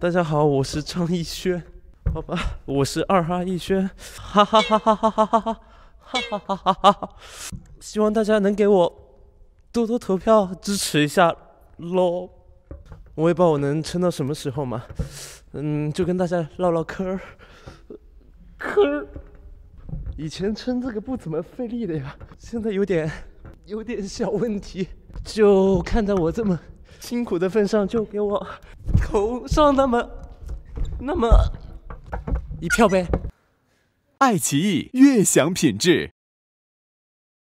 大家好，我是张艺轩。好吧，我是二哈艺轩。哈哈哈哈哈哈哈哈哈哈哈哈哈哈！希望大家能给我多多投票支持一下喽。我也不知道我能撑到什么时候嘛。嗯，就跟大家唠唠嗑儿。嗑儿。以前撑这个不怎么费力的呀，现在有点有点小问题。就看在我这么辛苦的份上，就给我。投上那么，那么一票呗。爱奇艺，悦享品质。